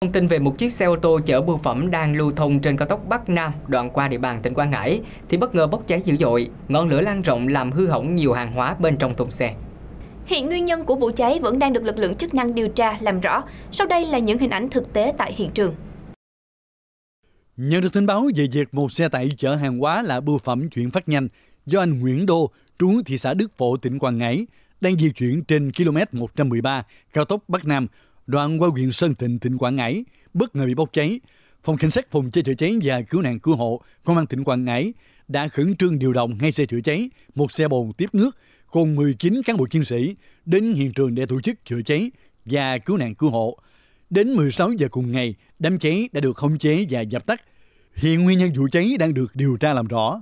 Thông tin về một chiếc xe ô tô chở bưu phẩm đang lưu thông trên cao tốc Bắc Nam đoạn qua địa bàn tỉnh Quảng Ngãi thì bất ngờ bốc cháy dữ dội, ngọn lửa lan rộng làm hư hỏng nhiều hàng hóa bên trong thùng xe. Hiện nguyên nhân của vụ cháy vẫn đang được lực lượng chức năng điều tra làm rõ. Sau đây là những hình ảnh thực tế tại hiện trường. Nhận được tin báo về việc một xe tải chở hàng hóa là bưu phẩm chuyển phát nhanh do anh Nguyễn Đô, trú thị xã Đức Phổ, tỉnh Quảng Ngãi, đang di chuyển trên km 113 cao tốc Bắc Nam đoạn qua huyện Sơn Tịnh, tỉnh Quảng Ngãi, bất ngờ bị bốc cháy. Phòng cảnh sát phòng cháy chữa cháy và cứu nạn cứu hộ công an tỉnh Quảng Ngãi đã khẩn trương điều động hai xe chữa cháy, một xe bồn tiếp nước cùng 19 cán bộ chiến sĩ đến hiện trường để tổ chức chữa cháy và cứu nạn cứu hộ. Đến 16 giờ cùng ngày, đám cháy đã được khống chế và dập tắt. Hiện nguyên nhân vụ cháy đang được điều tra làm rõ.